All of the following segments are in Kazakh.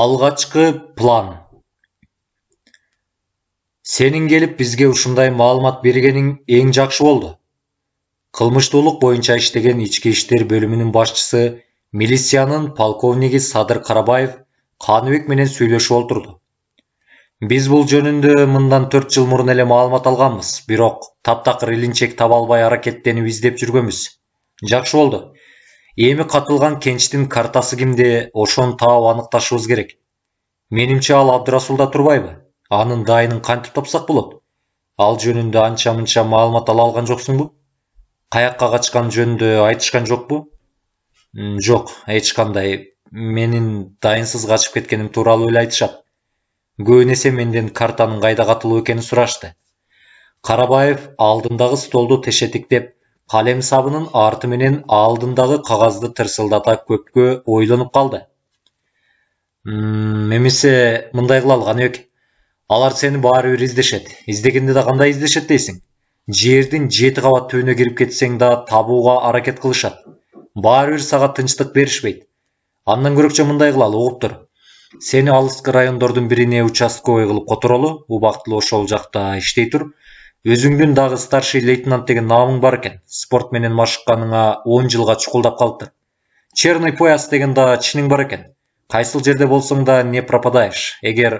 алғачқы план сенің келіп бізге ушундай маалымат бергенің ең жакшы болду кылмыштуулук бойынша иштеген ички иштер бөлімінің башчысы милицияның полковниги садыр карабаев каныбек менен сүйлөшүп тұрды. Біз бұл жөнүндө мындан төрт жыл мұрын эле маалымат алганбыз бирок таптакыр илинчек таба албай аракеттенип издеп жүргөнбүз жакшы болду эми катылган кенчтин картасы кимде ошону таап аныкташыбыз керек менимче ал абдырасулда турбайбы анын дайынын кантип тапсак болот ал жөнүндө анча мынча маалымат ала алган жоксуңбу каякка качкан жөнүндө айтышкан жокпу жок эч кандай менин дайынсыз качып кеткеним тууралуу эле айтышат көбүн менден картанын кайда катылуу экенин сурашты карабаев алдындагы столду тешетиктеп қалемсабының артыменен алдындағы қағазды тырсылдата көпке ойланып қалды мемесе мындай қылалық әнеуек алар сені бәрібір іздешеді іздегенде да қандай іздешеді дейсің жердің жеті қабат түбіне кіріп кетсең да табуға әрекет қылышады бәрібір саған тыныштық берішпейді андан көрекше мындай қылалы ұғып тұр сені алыскы райондордун бирине участковый кылып которолу убактылуу ошол жакта иштей тур өзіңнен дағы старший лейтенант деген намың бар екен спортменен машыққаныңа он жылға шұқылдап қалыпты черный пояс деген да чинің бар екен қайсыл жерде болсаң да не пропадаешь егер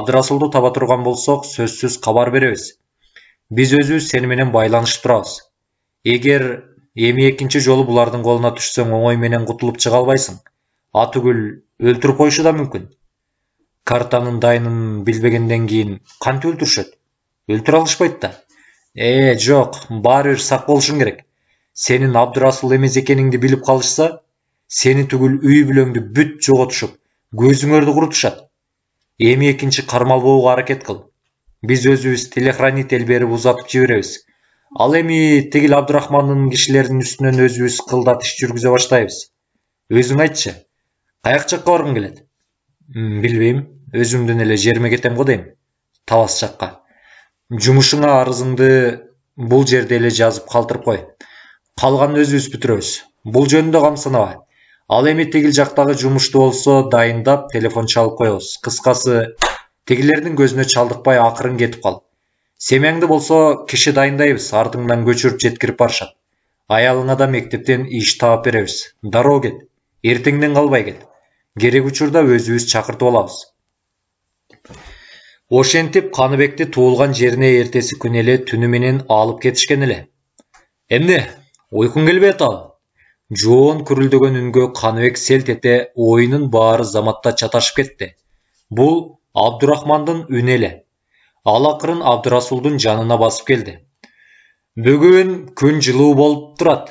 абдырасылды таба тұрған болсақ сөзсіз хабар береміз біз өзіміз сеніменен байланышып тұрамыз егер эми екінші жолы бұлардың қолына оңай менен құтылып шыға албайсың атүгүл өлтіріп қойшы да мүмкін картаның дайынын білбегенден кейін өлтіруші еді өлтіре алышпайды да е жоқ бір сақ болушың керек сенін абдырасыл емес екеніңді біліп қалышса сені түгіл үй бүлөңдү бүт жоготушуп көзүңөрдү курутушат эми қармал кармалбоого аракет кыл биз өзүбүз телехранитель беріп ұзатып жібереміз ал эми тигил абдурахманның кишилеринин үстүнөн өзүбүз кылдат иш жүргүзө баштайбыз өзүң айтчы каяк жакка баргың келет билбейм өзүмдүн эле жериме кетем го дейм талас жакка жумушуңа арызыңды бул жерде эле жазып калтырып кой калганын өзүбүз бүтүрөбүз бул жөнүндө камсанаба ал эми тигил жактагы жумушту болсо дайындап телефон чалып коебуз кыскасы тигилердин көзүнө чалдыкпай акырын кетип кал семьяңды болсо киши дайындайбыз артыңдан көчүрүп жеткирип барышат аялыңа да мектептен иш таап беребиз дароо кет эртеңден калбай кет керек учурда өзүбүз чакыртып алабыз ошентип каныбекти туулган жерине эртеси күнү эле түнү менен алып кетишкен эле эмне уйкуң келбей атабы жоон күрүлдөгөн үнгө каныбек селт эте оюнун баары заматта чаташып кетти бул абдурахмандын үнү эле ал акырын абдырасулдун жанына басып келди бүгүн күн жылуу болуп турат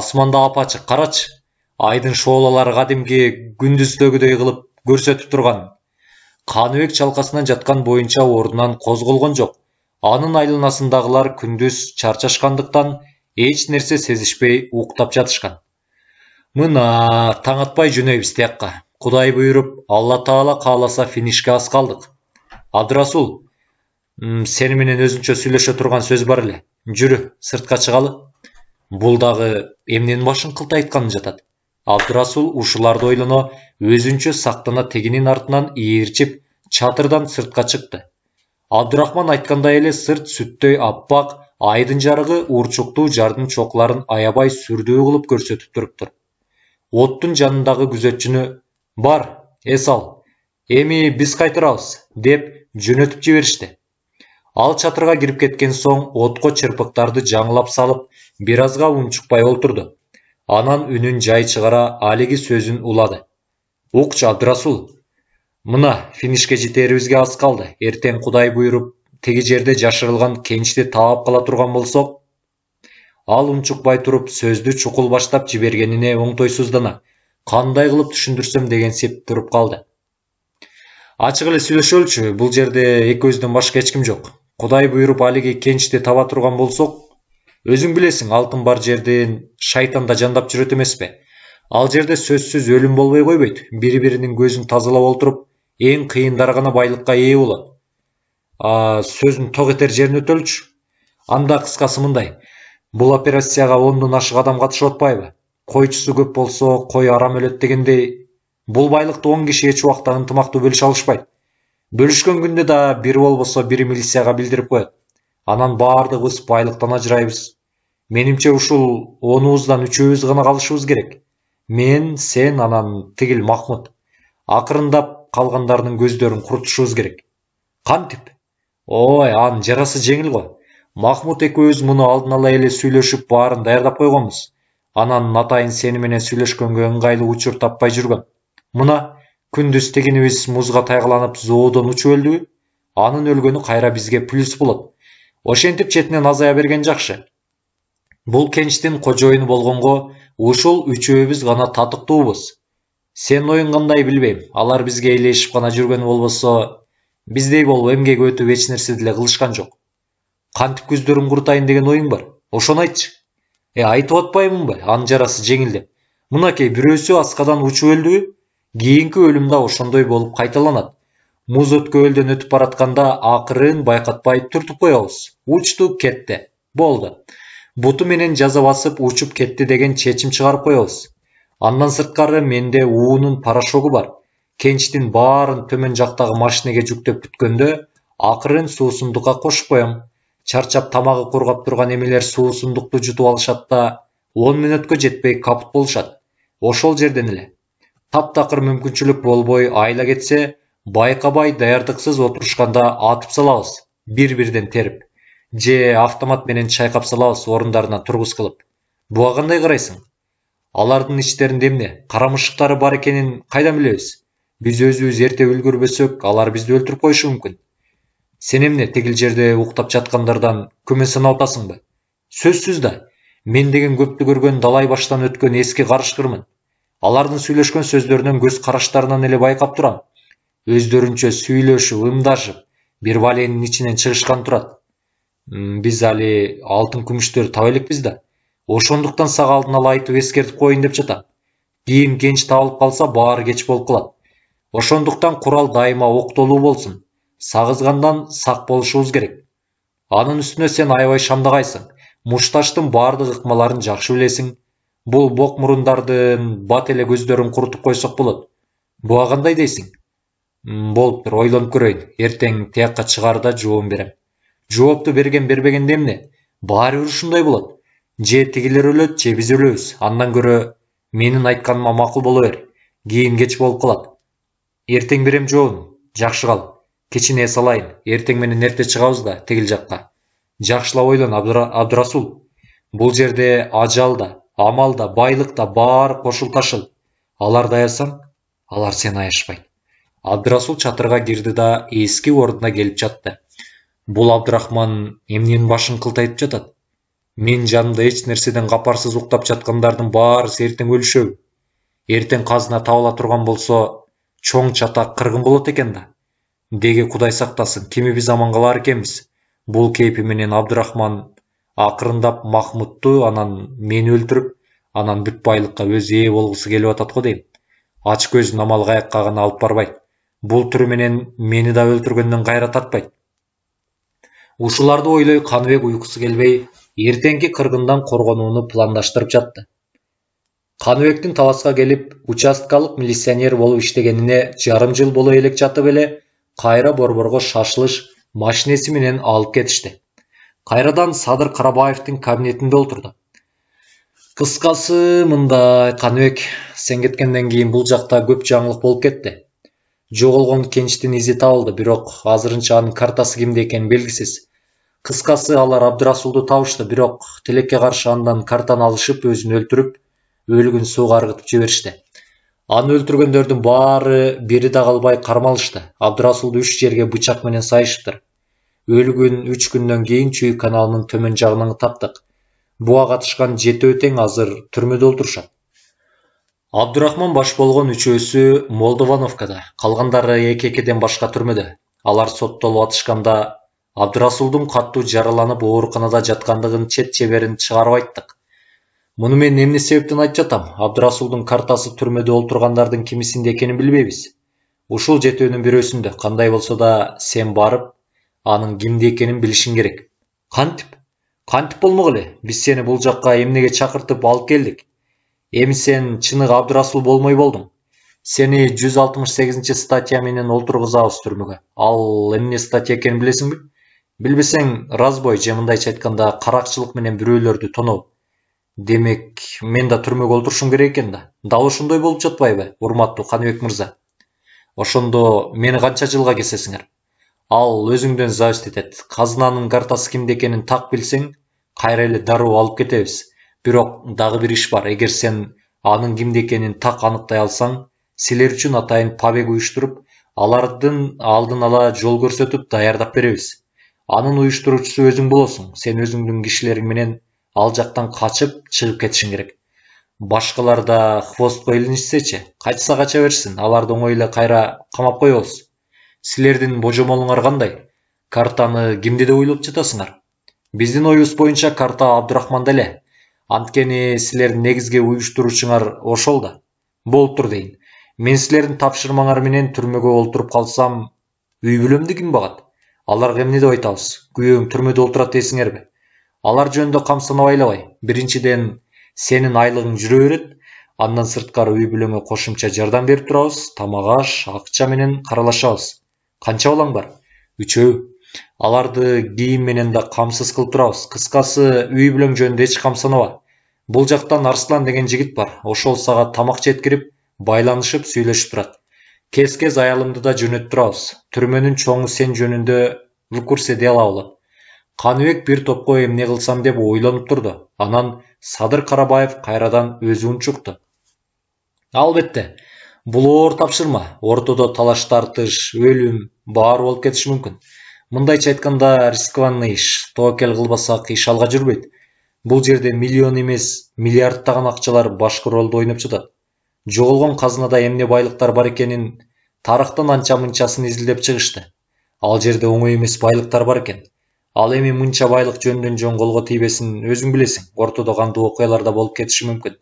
асманда ачык карачы айдын шоолалары кадимки күндүздөгүдөй кылып көрсөтүп турган каныбек чалкасынан жаткан боюнча ордунан козголгон жок анын айланасындагылар күндүз чарчашкандыктан эч нерсе сезишпей уктап жатышкан мына таң атпай жөнөйбүз тиякка кудай буйруп алла таала кааласа финишке аз калдык абдырасул сен менен өзүнчө сүйлөшө турган сөз бар эле жүрү сыртка чыгалы бул дагы эмненин башын кылтайтканы жатат Абдырасул ушуларды ойлоно өзүнчө сактана тигинин артынан ээрчип чатырдан сыртка чыкты Абдырахман айткандай эле сырт сүттөй аппак айдын жарыгы урчуктуу жардын чокларын аябай сүрдүү кылып көрсөтүп туруптур оттун жанындагы күзөтчүнү бар эс ал эми биз кайтарабыз деп жөнөтүп жиберишти ал чатырга кирип кеткен соң отко чырпыктарды жаңылап салып бир азга унчукпай Анан үнін жай шығара алиги сөзін улады уқ абдырасул мына финишке жетерибизге аз қалды эртең құдай бұйырып теге жерде жашырылған кенчти таап қала турган болсок ал унчукпай туруп сөзді чукул баштап жібергеніне оңтойсуздана кандай кылып түшүндүрсөм деген сеп тұрып қалды ачык эле сүйлөшөлүчү бул жерде эки башка эч ким жок кудай буйруп алиги кенчти таба турган болсок өзүң билесиң алтын бар жерден шайтан да жандап жүрөт эмеспи ал жерде сөзсүз өлүм болбой койбойт бири биринин көзүн тазалап олтуруп эң кыйындар гана байлыкка ээ болот сөзүн ток этер жерине өтөлүчү анда кыскасы мындай бул операцияга ондон ашык адам катышып атпайбы койчусу көп болсо кой арам өлөт дегендей бул байлыкты он киши эч убакта ынтымактуу бөлүшө алышпайт бөлүшкөн күндө да бири болбосо бири милицияга билдирип коет анан баардыгыбыз байлыктан ажырайбыз менимче ушул онубуздан үчөөбүз гана калышыбыз керек мен сен анан тигил махмут акырындап калгандардын көздөрүн курутушубуз керек кантип ой анын жарасы жеңил го махмут экөөбүз муну алдын ала эле сүйлөшүп баарын даярдап койгонбуз анан атайын сени менен сүйлөшкөнгө ыңгайлуу учур таппай жүргөн мына күндүз тигинибиз музга тайгаланып зоодон учуп өлдүбү анын өлгөнү кайра бизге плюс болот ошентип четинен азая берген жакшы Бұл кенчтин кожоюну болгонго ушул үчөөбүз гана татыктуубуз Сен оюң кандай билбейм алар бизге ээлешип гана жүргөнү болбосо биздей болуп эмгек өтүп эч нерсе деле кылышкан жок кантип көздөрүн курутайын деген оюң бар ошону айтчы э айтып атпаймынбы анын жарасы деп мынакей бирөөсү аскадан учуп өлдү кийинки өлүм да ошондой болуп кайталанат муз өткөөлдөн өтүп баратканда акырын байкатпай түртүп коебуз учту кетти болду буту менен жаза басып учуп кетти деген чечим чыгарып коебуз андан сырткары менде уунун порошогу бар Кенчтин баарын төмөн жактагы машинеге жүктөп бүткөндө акырын суусундукка кошуп коем чарчап тамагы кургап турган емелер суусундукту жутуп алышат да он мүнөткө жетпей капут болушат ошол жерден эле таптакыр мүмкүнчүлүк болбой айла кетсе байкабай даярдыксыз отурушканда атып салабыз бир бирден терип же автомат менен чайкап салабыз орундарынан кылып буга кандай карайсың алардын ичтеринде эмне кара мышыктары бар экенин кайдан билебиз биз өзүбүз эрте үлгүрбөсөк алар бизди өлтүрүп коюшу мүмкүн сен эмне тигил жерде уктап жаткандардан санап атасыңбы сөзсүз да мен деген көптү көргөн далай баштан өткөн эски карышкырмын алардын сүйлөшкөн сөздөрүнөн көз караштарынан эле байкап турам өздөрүнчө сүйлөшүп ымдашып бир баалeenин ичинен чыгышкан турат биз али алтын күмүштөрдү таба элекпиз да ошондуктан сага алдын ала айтып эскертип коеюн деп жатам кийин кенч табылып калса баары кеч болуп калат ошондуктан курал дайыма октолуу болсун сагызгандан сак болушубуз керек анын үстүнө сен аябай шамдагайсың мушташтын баардык ыкмаларын жакшы билесиң бул бок мурундардын бат эле көздөрүн курутуп койсок болот буга кандай дейсиң болуптур ойлонуп көрөйүн эртең тияка чыгаарда жообун берем жоопту берген бербегенде эмне баары бир ушундай болот же тигилер өлөт же биз өлөбүз андан көрө менин айтканыма макул боло бер кийин кеч болуп калат эртең берем жообун жакшы кал кечине салайын эртең менен эрте чыгабыз да тигил жакка жакшылап ойлон абдырасул бул жерде ажал да амал да байлык да баары ташыл аларды аясаң алар сени аяшпайт абдырасул чатырга кирди да эски ордуна келип жатты бул абдрахман эмненин башын кылтайтып жатат мен жанымда эч нерседен капарсыз уктап жаткандардын баарысы эртең өлүшөбү эртең казына табыла турган болсо чоң чатак кыргын болот экен да деги кудай сактасын кимибиз аман калар экенбиз бул кейпи менен абдрахман акырындап махмудту анан мени өлтүрүп анан бүт байлыкка өзү ээ болгусу келип атат го дейм ач көздүн амалы каякка гана алып барбайт бул түрү менен мени да өлтүргөндөн кайра тартпайт ушыларды ойлой қаныбек ұйқысы келбей ертеңгі қырғындан қорғануыны пландаштырып жатты қаныбектің таласқа келіп участкалық милиционер болу іштегеніне жарым жыл бола елек жатып эле қайра борборго шашылыш машинеси менен алып кетишти Қайрадан садыр карабаевдин кабинетінде отырды қысқасы мындай қаныбек сен кеткенден кейін бұл жақта көп жаңылық болып кетті жоголгон кеничтен изи табылды бирок азырынча анын картасы кимде экени белгисиз кыскасы алар абдырасулду табышты бирок тилекке каршы андан картаны алышып өзүн өлтүрүп өлүгүн сууга ыргытып жиберишти аны өлтүргөндөрдүн баары бири да калбай кармалышты абдырасулду үч жерге бычак менен сайышыптыр өлүгүн үч күндөн кийин чүй каналынын төмөн жагынан таптык буга катышкан жетөө тең азыр түрмөдө отурушат абдурахман баш болгон үчөөсү молдовановкада калгандары экиден башка түрмөдө алар соттолуп атышканда абдырасулдун катуу жараланып ооруканада жаткандыгын чет чеберин чыгарып айттык муну мен эмне себептен айтып жатам абдырасулдун картасы түрмөдө олтургандардын кимисинде экенин билбейбиз ушул жетөөнүн бирөөсүндө кандай болсо да сен барып анын кимде экенин билишиң керек кантип кантип болмок эле биз сени бул жакка эмнеге чакыртып алып келдик эми сен чыныгы болмай болмой болдуң сени жүз алтымыш сегизинчи статья менен отургузабыз түрмөгө ал эмне статья экенин билесиңби билбесең разбой же мындайча айтканда каракчылык менен бирөөлөрдү тоноо демек мен да түрмөгө олтурушум керек экен да дал ошондой болуп жатпайбы урматтуу каныбек мырза ошондо мени канча жылга кесесиңер ал өзүңдөн зависть этет казынанын картасы кимде экенин так билсең кайра дароо алып кетебиз бирок дагы бир иш бар эгер сен анын кимде экенин так аныктай алсаң силер үчүн атайын побег уюштуруп алардын алдын ала жол көрсөтүп даярдап беребиз анын уюштуруучусу өзүң болосуң сен өзүңдүн кишилериң менен ал жактан качып чыгып кетишиң керек башкалар да хвостко илинишсечи качса кача берсин аларды оңой эле кайра камап коебуз силердин божомолуңар кандай картаны кимде деп ойлоп жатасыңар биздин оюбуз боюнча карта абдырахманда эле анткени силердин негизги уюштуруучуңар ошол да болуптур дейин мен силердин тапшырмаңар менен түрмөгө олтуруп калсам үй бүлөмдү ким багат аларга эмне деп айтабыз күйөөң түрмөдө отурат дейсиңерби алар жөнүндө камсанып айлабай биринчиден сенин айлыгың жүрө берет андан сырткары үй бүлөңө кошумча жардам берип турабыз тамак аш акча менен каралашабыз канча балаң бар үчөө аларды гейім менен да камсыз кылып турабыз кыскасы үй бүлөң жөнүндө эч камсанба бул жактан арслан деген жигит бар ошол саға тамак жеткирип байланышып сүйлөшүп турат кез кез аялымды да жөнөтүп турабыз түрмөнүн чоңу сен жөнүндө выкурс эде алабы каныбек бир топко эмне кылсам деп ойлонуп турду анан садыр карабаев кайрадан өзү унчукту албетте бул оор тапшырма ортодо талаш тартыш өлүм баары болуп кетиши мүмкүн мындайча айтканда рискованный иш тобокел кылбасак иш алга жүрбөйт бул жерде миллион эмес миллиарддаган акчалар башкы ролду ойноп жатат жоголгон казынада эмне байлыктар бар экенин тарыхтын анча мынчасын изилдеп чыгышты ал жерде оңой эмес байлыктар бар экен ал эми мынча байлык жөндөн жөн колго тийбесин өзүң билесиң ортодо кандуу окуялар да болуп кетиши мүмкүн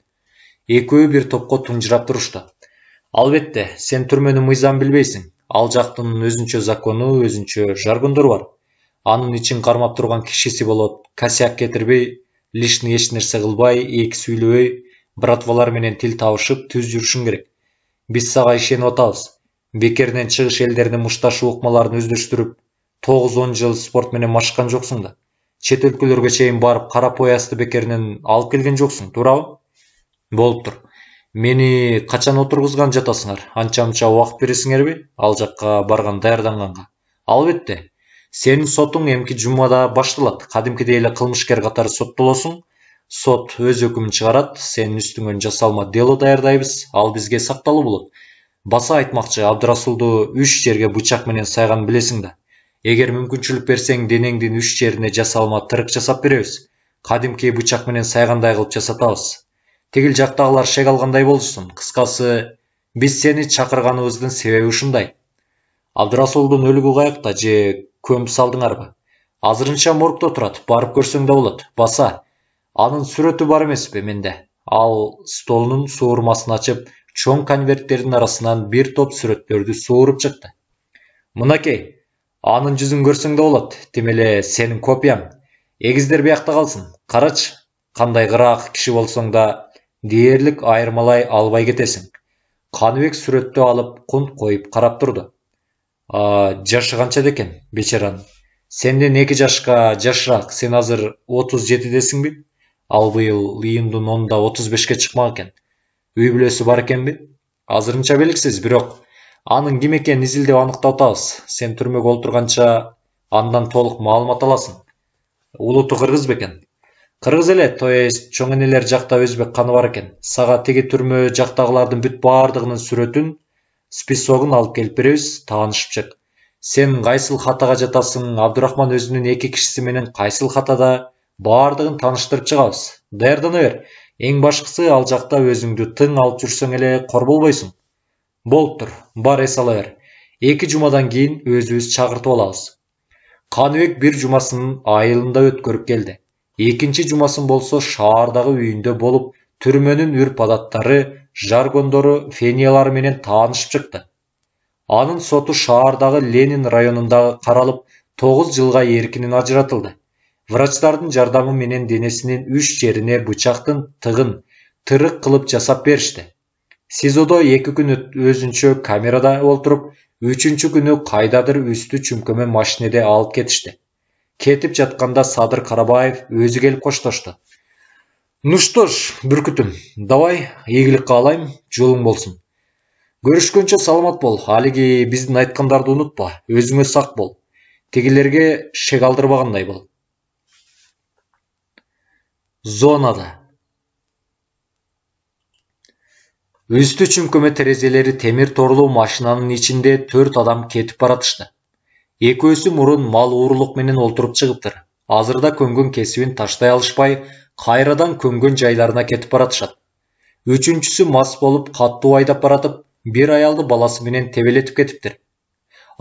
экөө бир топко тунжурап турушту албетте сен түрмөнү мыйзам билбейсиң ал жактын өзүнчө закону өзүнчө жаргондору бар анын ичин кармап тұрған кишиси болот косяк кетирбей лишний эч нерсе кылбай эки сүйлөбөй братвалар менен тил табышып түз жүрүшүң керек биз сага ишенип атабыз бекеринен чыгыш элдеринин мушташуу ыкмаларын өздөштүрүп тогуз он жыл спорт менен машыккан жоксуң да чет өлкөлөргө чейин барып кара поясты бекеринен алып келген жоксуң туурабы болуптур мени качан отургузган жатасыңар анча мынча убакыт бересиңерби ал жакка барган даярданганга албетте сенин сотуң эмки жумада башталат кадимкидей эле кылмышкер катары соттолосуң сот өз өкүмүн чыгарат сенин үстүңөн жасалма дело даярдайбыз ал бизге сакталуу болот баса айтмакчы абдырасулду үч жерге бычак менен сайганын билесиң да эгер мүмкүнчүлүк берсең денеңдин үч жерине жасалма тырык жасап беребиз кадимки бычак менен сайгандай кылып жасатабыз тегіл жақтағылар шек алғандай болсын қысқасы біз сені шақырғанымыздың себебі ұшындай абдырасулдың өлігі қайықта же көміп салдыңар ба азырынша моргта тұрады барып көрсең да болады баса аның суреті бар емес пе менде ал столының суырмасын ашып чоң конверттердің арасынан бір топ суреттерді суырып шықты мынакей аның жүзін көрсең де болады демеле сенің копияң егіздер бияқта қалсын қарач қандай қырақ кіші болсаң да Дерлік айырмалай албай кетесің қаныбек суретті алып құнт қойып қарап тұрды а жашы қаншада екен бечараның сенден екі жасқа жашырақ сен азыр отыз жетідесің бе ал биыл июньдың онунда отуз бешке чыкмак екен үй бүлөсү бар экенби азырынча белгісіз бирок Аның ким экенин изилдеп аныктап сен түрмөгө отырғанша андан толук маалымат аласың улуту кыргыз бекен кыргыз эле то есть чоң энелер жакта өзбек каны бар экен сага тиги түрмө жактагылардын бүт баардыгынын сүрөтүн списогун алып келип беребиз таанышып чык сен кайсыл хатага жатасың Абдурахман өзүнүн эки кишиси менен кайсыл хатада баардыгын тааныштырып чыгабыз даярдана бер эң башкысы ал жакта өзүңдү тың алып жүрсөң эле кор болбойсуң болуптур бар эс ала бер эки жумадан кийин өзүбүз чакыртып алабыз каныбек бир жумасын айылында өткөрүп келди екінші жұмасын болса шаардағы үйінде болып түрменің үрп адаттары жаргондору фениялары менен таанышып чыкты анын соту шаардагы ленин районунда каралып тогуз жылға эркинен ажыратылды врачтардын жардамы менен денесинин үч жерине бычактын тыгын тырык кылып жасап беришти сизодо эки күн өзүнчө камерада олтуруп үчүнчү күнү кайдадыр үстү чүмкөмө машинеде алып кетишти кетіп жатқанда садыр қарабаев өзі келіп қоштасты ну что ж бүркітім давай игілік қалайым, жолың болсын көрүшкөнчө саламат бол әліге біздің айтқандарды ұмытпа өзіңе сақ бол тегелерге шек алдырмағандай бол зонада үсті чүмкөмө терезелері темір торлы машинаның ішінде төрт адам кетіп баратышты екі мал мал мал олтуруп олтырып шығыптыр азырда көнгөн кесуін таштай алышпай қайрадан көнгін жайларына кетіп баратышат үчүнчүсү мас болып қатты айдап баратып бир аялды баласы менен тевелетіп кетіптір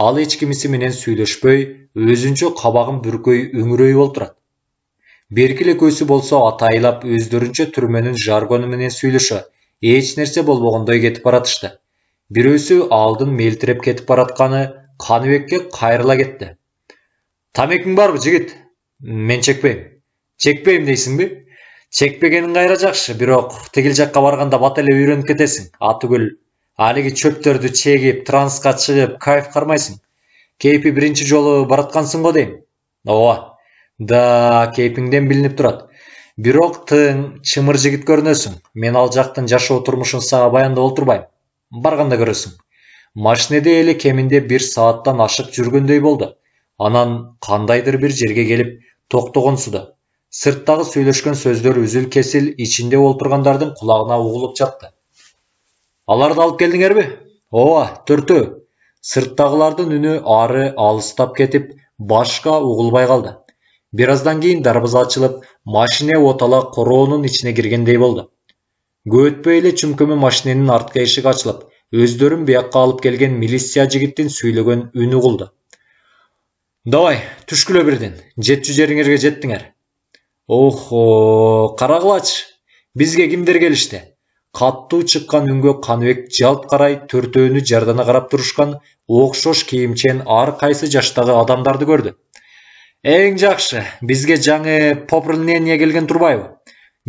ал ечкемісі менен сүйлөшпөй өзүнчө кабагын бүркөй үңүрөй олтурат берки көсі болса, болсо атайылап өздөрүнчө түрмөнүн жаргону менен сүйлөшө эч нерсе болбогондой кетип баратышты бирөөсү алдын мелтіреп кетип баратканы қаныбекке қайырыла кетті тамекің бар жігіт мен чекпейм шекпеймін дейсің бе шекпегенің қайра жақсы бирок тигил жаққа барганда бат эле үйрөнүп кетесиң атүгүл алиги чөптөрдү чегип трансқа чыгып кайф кармайсың кейпи биринчи жолу бараткансың го дейм ооба да кейпиңден билинип турат бирок тың чымыр жигит көрүнөсүң мен ал жактын жашоо турмушун сага баяндап олтурбайм барганда көрөсүң машинеде кемінде бір сағаттан ашық жүргендей болды анан қандайдыр бир жерге келіп, келип токтогонсуды сырттағы сүйлөшкөн сөздөр үзіл кесіл ичинде отырғандардың құлағына угулуп жатты аларды алып келдиңерби ооба төртөө Сырттағылардың үні ары алыстап кетип башқа угулбай қалды. бир аздан кийин дарбаза ачылып машине отала короонун ичине кіргендей болды көп өтпөй эле чүмкөмө машиненин арткы ачылып өздерін бияққа алып келген милиция жігіттен сөйлеген үні құлды давай түшкіле бірден жеті жеріңерге жеттіңер охо қара қылач бізге кімдер келішті қатту шыққан үнге каныбек жалт қарай төртөөнү жардана қарап турушкан оқшош кийимчен ар кайсы жаштагы адамдарды көрді. эң жақсы бізге жаңы попрнение келген турбайбы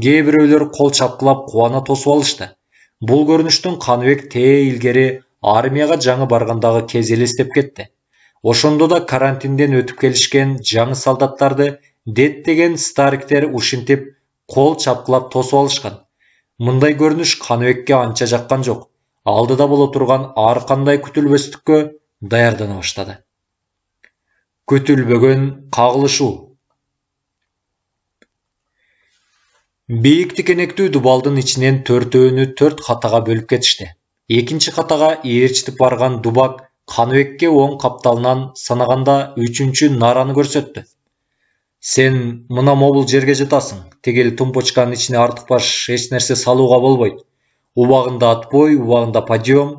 кээ бирөөлөр кол чапкылап кубана алышты бұл көрініштің қаныбек те илгере армияға жаңы барғандағы кезелестеп кетті ошондо да карантинден өтіп келішкен жаңы солдаттарды деттеген стариктер ушинтип қол чапқылап тосу алышқан. мындай көрініш қануекке анча жаққан жоқ. алдыда боло турган ар кандай күтүлбөстүккө даярдана баштады күтүлбөгөн кагылышуу бийик тикенектүү дубалдын ичинен төртөөнү төрт катага бөлүп кетишти экинчи катага ээрчитип барган дубак каныбекке оң капталынан санаганда үчүнчү нараны көрсөттү сен мына мобул жерге жатасың тигил тумпочканын ичине артык баш эч нерсе салууга болбойт убагында отбой убагында подъем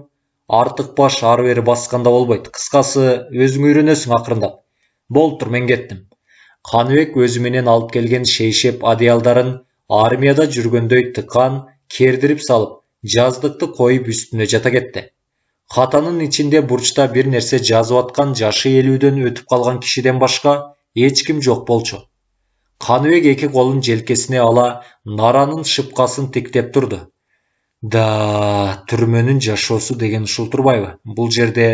артык баш ары бери басканда болбойт кыскасы өзүң үйрөнөсүң акырындап болуптур мен кеттим каныбек өзү менен алып келген шейшеп одеялдарын армияда жүргөндөй тыкан кердирип салып жаздыкты коюп үстүнө жата кетти катанын ичинде бурчта бир нерсе жазып аткан жашы элүүдөн өтүп калган кишиден башка эч ким жок болчу каныбек эки колун желкесине ала наранын шыпкасын тиктеп турду да түрмөнүн жашоосу деген ушул турбайбы бул жерде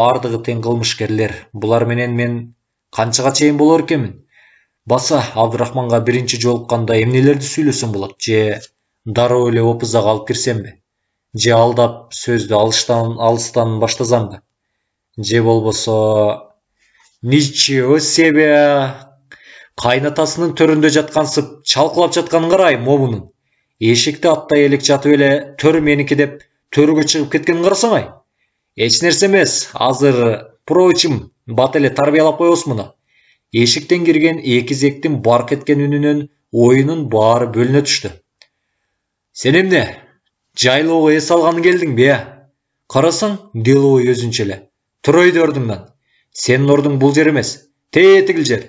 бардыгы тең кылмышкерлер булар менен мен канчага чейин болор экенмин баса Абдрахманға бірінші жолыққанда емнелерді сүйлөсөм болот же дароо эле опузага алып кирсемби же алдап сөздү алыстан алыстан ба же болбосо ничего себе кайнатасынын төрүндө жаткансып чалкылап жатканын карай момунун эшикти аттай элек жатып эле төр меники деп төргө чыгып кеткенин карасаң ай эч нерсе эмес азыр прочим бат эле тарбиялап коебуз муну Ешіктен керген екі зектің барқ еткен үнінен ойының бары бөліне түшті. сен жайлы ое келдің бе Қарасың, дел оғы өзіншелі. тұр ойды ордыңнан сенің ордың бұл жер Те етігіл жер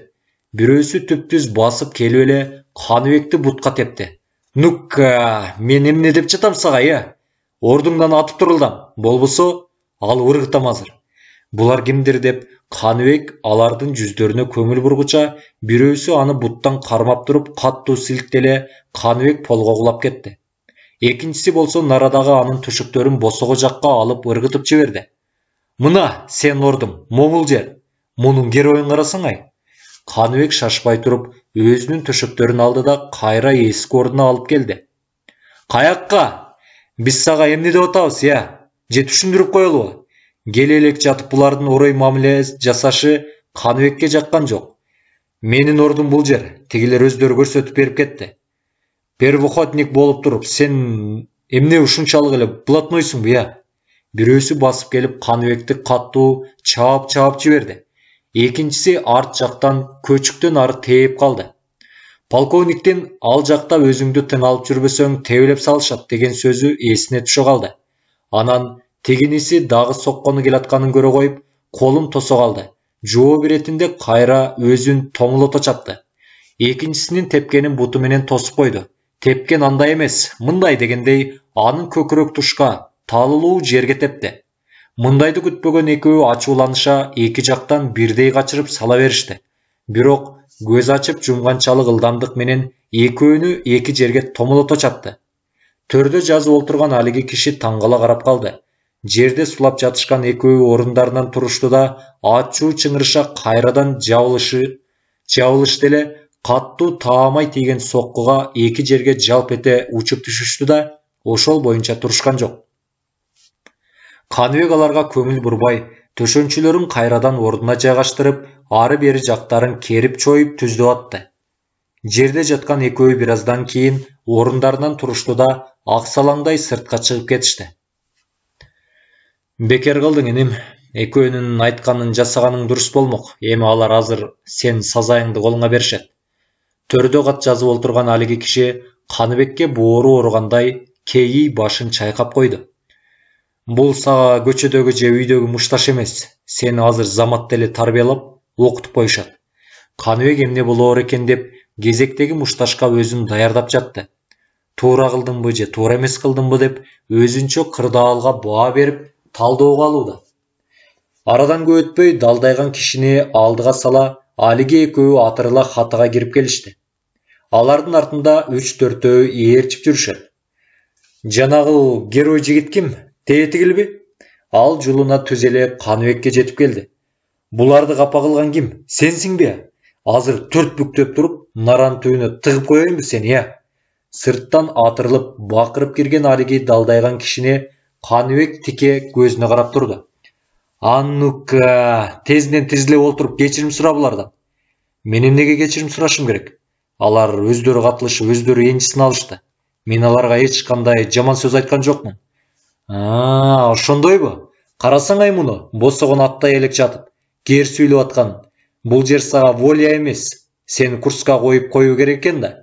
Бүресі түптіз басып келелі қануекті бұтқа тепті Нүкка, мен емне деп жатам саға е? Ордыңдан атып тұрылдам болбосо ал ырғытам азыр бұлар кімдер деп қаныбек алардың жүздеріне көңіл бұрғыша біреусі аны бұттан қармап тұрып қатты сіліктеле қаныбек полға құлап кетті екіншісі болса нарадағы аның түшіктерін босоға жаққа алып ырғытып жіберді мына сен ордың момыл жер мұның геройын қарасаң ай қаныбек шашпай тұрып өзінің түшіктерін алды да қайра ескі орнына алып келді қаяққа біз саға емне деп атабыз иә жеті түсіндіріп қоялы гелелек жатып бұлардың орой мамиле жасашы қаныбекке жатқан жоқ менің ордым бұл жер тегілер өздері көрсөтүп беріп кетті. первоходник болып туруп сен эмне ушунчалык эле блатнойсуңбу ыя бирөөсү басып келип қаныбекті катуу чаап чаап жиберди экинчиси арт жақтан көчүктөн ары тээп қалды. полковниктин ал жакта өзүңдү тың алып жүрбөсөң тебелеп салышат деген сөзү эсине түшө қалды. анан тегенесі дағы соққыны келатқанын көре қойып қолым тоса қалды жуа беретінде қайра өзін томолото чапты екіншісінен тепкенін бұтыменен тосып қойды тепкен андай емес мындай дегендей анын көкірек тұшқа талылу жерге тепті мұндайды күтпеген екеуі ашуланыша екі жақтан бирдей қачырып сала берішті бирок көз ашып жұмғаншалық ылдамдық менен екеуіні екі жерге томолото чапты төрде жазып отырған әлгі киши таңғала қарап қалды жерде сулап жатышкан экөө орундарынан турушту да ачуу чыңырыша кайрадан жабылышы жабылышты деле катуу таамай тийген соккуга эки жерге жалп эте учуп түшүштү да ошол боюнча турушкан жок каныбек аларга көңүл бурбай төшөнчүлөрүн кайрадан ордуна жайгаштырып ары бери жактарын керип чоюп түздөп атты жерде жаткан экөө бир аздан кийин орундарынан турушту да аксалаңдай сыртка чыгып кетишти бекер қылдың інім екеуіңнің айтқанын жасағаның дұрыс болмақ емі алар азыр сен сазайыңды қолыңа беришет төрдө қат жазып отырған алиги киши қаныбекке боору ооругандай кейі башын чайкап қойды. Бұл саға көшедегі же үйдегі мушташ эмес сени азыр заматта эле тарбиялап оқытып коюшат қаныбек эмне болор екен деп кезектегі мушташка өзін даярдап жатты туура кылдымбы же емес эмес кылдымбы деп өзүнчө қырдаалға баа беріп, талдауға алуда арадан көп өтпей далдайған кішіне алдыға сала әліге екеуі атырыла хатыға кіріп келішті алардың артында үш төртеуі ертіп жүруші жаңағы герой жігіт кім тетігіл бе ал жұлына түзеле қаныбекке жетіп келді бұларды қапа қылған кім сенсің бе азыр төрт бүктеп тұрып наран түбіне тығып қояйын ба сені иә сырттан атырылып бақырып кірген әліге далдайған кішіне қаныбек тіке көзіне қарап тұрды а ну ка тезінен тізіле отырып кешірім сұра бұлардан менен неге кешірім сұрашым керек алар өздері қатылышып өздері еншісін алышты мен аларға ешқандай жаман сөз айтқан жоқпын а ошондойбу қарасаң ай мұны босогон аттай элек жатып кер сүйлөп аткан бұл жер сага воля емес сені курска қойып қою керек екен да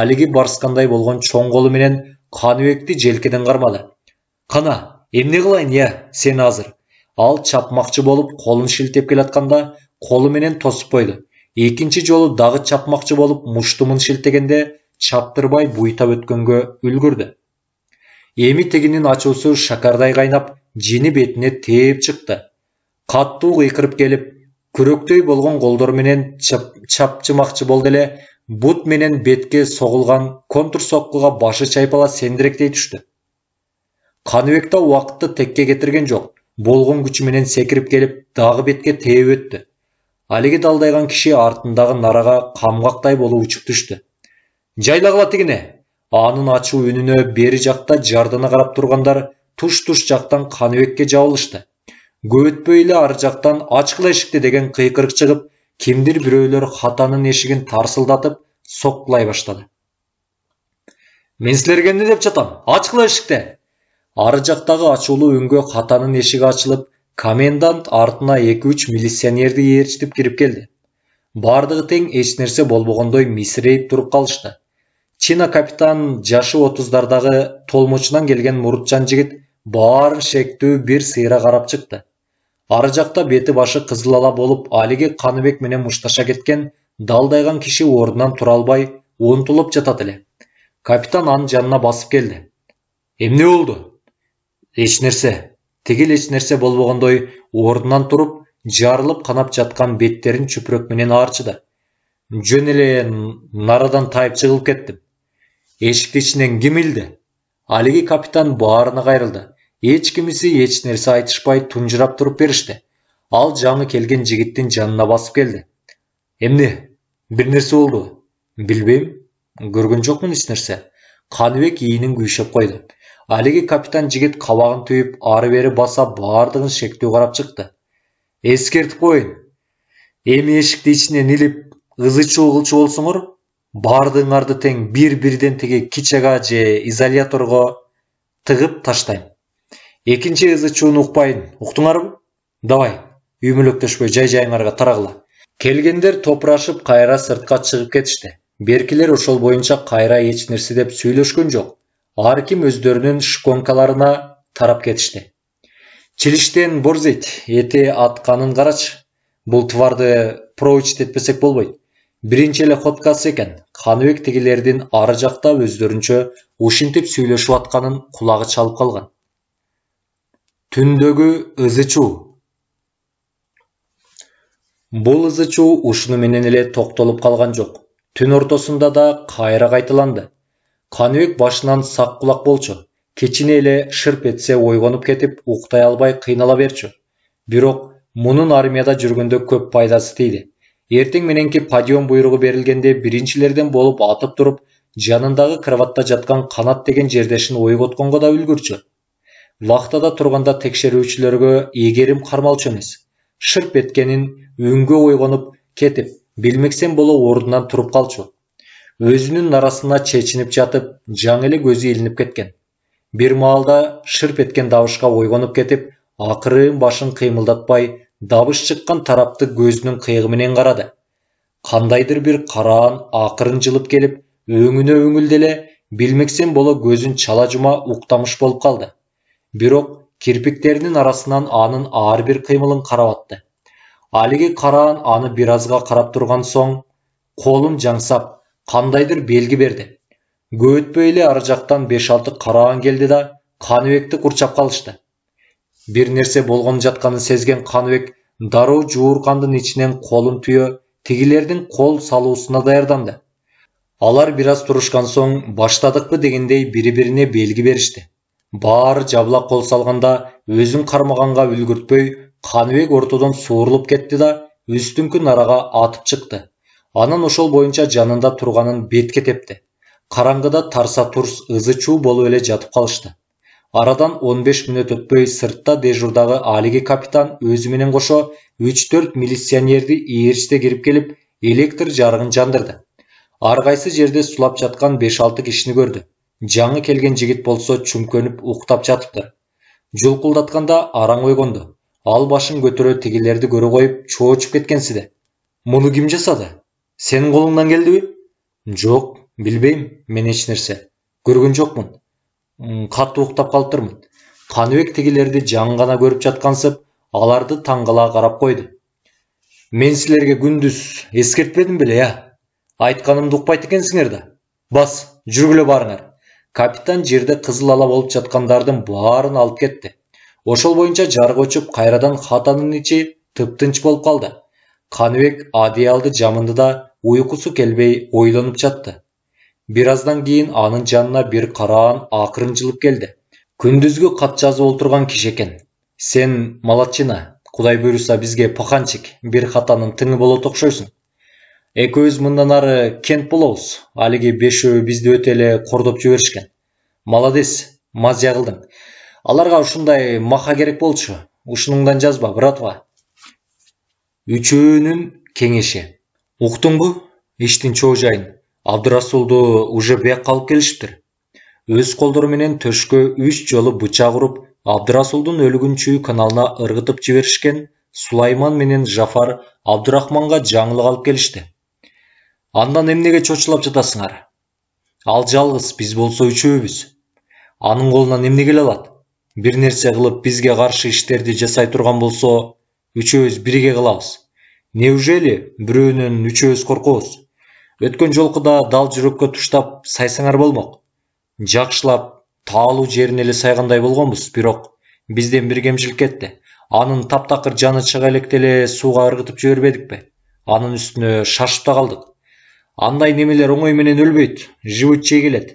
алиги барысқандай болған чоң колу менен қаныбекті желкеден қармады қана емне қылайын иә сен азыр ал чапмақчы болып қолын шілтеп келатқанда менен тосып қойды екінші жолы дағы чапмақчы болып мұштымын шилтегенде, чаптырбай бұйта өткенге үлгірді емі тигинин ачуусу шакардай қайнап жені бетіне теп чықты. қатты екіріп келіп күректей болған қолдарменен чапчымақчы болды еле бұт менен бетке соғылған контур соққыға башы шайпала сендіректей түшті қаныбек тау уақытты текке кетірген жоқ болғын күшіменен секіріп келіп дағы бетке теуіп өтті әлгі далдайған кіші артындағы нараға қамғақтай болу ұшып түсті жайла тігіне аның ашу үніне бері жақта жардана қарап тұрғандар туш туш жақтан қаныбекке жауылышты көөтпейлі ар жақтан ашқыл эшикти деген қиқырық шығып кемдер біреулер хатаның есігін тарсылдатып соққылай бастады мен сілерге не деп жатам ашқыл ешікті ары жақтағы ашулы өңге қатаның есігі ашылып комендант артына екі үш милиционерді ертіп кіріп келді бардығы тең ешнәрсе болбогондой месірейіп тұрып қалышты чина капитан жашы отыздардағы толмочынан келген мұрытжан жігіт барын шектүү бир сыйра қарап шықты ары жақта беті башы қызылала болып әліге қаныбек менен мушташа кеткен далдайған киши орнынан тұра албай ұмтылып жатат эле капитан анын жанына басып келді эмне болду ешнәрсе тегел ешнәрсе болбогондой ордунан туруп жарылып қанап жатқан беттерін чүпүрөк менен аарчыды жөн эле нарадан тайып жыгылып кеттим эшикти ичинен ким илди алиги капитан баарына кайрылды эч кимиси эч нерсе айтышпай тунжурап туруп беришти ал жаңы келген жигиттин жанына басып келди эмне бир нерсе болдубу билбейм көргөн жокмун эч нерсе каныбек ийинин күйшөп койду әліге капитан жігіт қабағын түйіп ары бері баса бардығын шектеу қарап шықты ескертіп қойын эми эшикти ичинен илип ызы чуу кылчу болсоңор арды тең бир бирден теге кичага же изоляторго тығып таштайм экинчи ызы ұқпайын укпайын уктуңарбы давай үймөлөктөшпөй жай жайыңарга тарағыла келгендер топурашып қайра сыртқа шығып кетишти Беркілер ошол бойынша қайра эч нерсе деп сүйлөшкөн жок ар ким өздөрүнүн шконкаларына тарап кетишти чилиштен бұрзет, эти атканын карачы бул тұварды этпесек болбойт биринчи эле ходкасы экен каныбек тигилердин ары жакта өздөрүнчө ушинтип сүйлөшүп атканын кулагы чалып калган түндөгү ызы чуу бул ызы чуу ушуну менен эле токтолуп калган жок түн ортосунда да кайра кайталанды қаныбек башынан сақ құлақ болчу эле шырп этсе ойгонуп кетип уктай албай кыйнала берчү бирок мунун армияда жүргөндө көп пайдасы тийди эртең мененки подъем буйругу берилгенде биринчилерден болуп атып туруп жанындагы кроватта жаткан канат деген жердешин ойготконго да үлгүрчү вахтада турганда текшерүүчүлөргө эгерим кармалчу эмес шырп эткенин үнгө ойгонуп кетип билмексен боло ордунан туруп калчу өзүнүн арасына чечініп жатып эле көзү илініп кеткен бир маалда шырп еткен дабышқа ойгонуп кетип акырын башын кыймылдатпай дабыш чыккан тарапты кыйыгы менен карады Кандайдыр бир караан акырын жылып өңүнө үңүлдү эле билмексен боло көзүн чала жума уктамыш болуп калды бирок кирпиктеринин арасынан анын ар бир кыймылын карап атты алиги караан аны бир азга карап турган соң колун жаңсап қандайдыр белгі берді эле ар жақтан беш алты қараған келді да қаныбекті құрчап қалышты бір нерсе болған жатқанын сезген қаныбек дару жуырқандың ішінен қолын түйе тегілердің қол салуысына даярданды алар біраз тұрышқан соң баштадықпы дегендей бірі біріне белгі берішті бары жабыла қол салғанда өзін қармағанға үлгіртпей қаныбек ортадан суырылып кетті да үстіңкі нараға атып шықты анын ошол боюнча жанында турганын бетке тепти караңгыда тарса турс ызы чуу болуп эле жатып калышты арадан он беш мүнөт өтпөй сыртта дежурдагы алиги капитан өзү менен кошо үч төрт милиционерди ээрчите кирип келип электр жарыгын жандырды ар кайсы жерде сулап жаткан беш алты кишини көрдү жаңы келген жигит болсо чүмкөнүп уктап жатыптыр жулкулдатканда араң ойгонду ал башын көтөрө тигилерди көрө коюп чоочуп кеткенсиде муну ким жасады сенің қолыңнан келді ме жоқ білбеймін мен ешнәрсе көрген жоқпын қатты оқтап қалып тұрмын қаныбек тегелерді жаңа ғана көріп жатқансып аларды таңғала қарап қойды мен сілерге күндіз ескертпедім біле иә айтқанымды ұқпайды екенсіңдер да бас жүргіле барыңдар капитан жерді қызыл ала болып жатқандардың барын алып кетті ошол бойынша жарық өчүп қайрадан хатаның іші тып тынч болуп калды каныбек одеялды жамынды да ұйқысы келбей ойланып жатты біраздан кейін аның жанына бір қараан ақырын жылып келді күндізгі хат жазып отырған кеше екен сен молодчина құдай бұйырса бізге паханчик бір хатаның тыңы болот окшойсуң екеуіміз мындан ары кент болобуз алиги бешөө бизди өтө эле кордоп жиберишкен молодец мазья кылдың аларга ушундай маха керек болчу ушунуңдан жазба братва үчөөнүн кеңеши ұқтың ештін чоу жайын, Абдырасулды уже бек қалып келіштір. өз колдору менен үш жолы бұча бычак Абдырасулдың өлігін чүй каналына ыргытып жиберишкен сулайман менен жафар Абдырахманға жаңылы алып келішті. андан эмнеге чочулап жатасыңар ал жалгыз біз болсо үші өбіз. Аның эмне немнеге алат бир нерсе кылып бизге қаршы иштерди жасай турган болсо өз бирге кылабыз неужели біреуінен үчөөбүз коркобуз өткөн жолку да дал жүрөккө туштап сайсаңар болмок жакшылап таалуу жерин эле сайгандай болгонбуз бирок бизден бир кемчилик кетти анын таптакыр жаны чыга электе эле сууга ыргытып жибербедикпи анын үстүнө шашып да калдык андай немелер оңой менен өлбөйт живут жей келет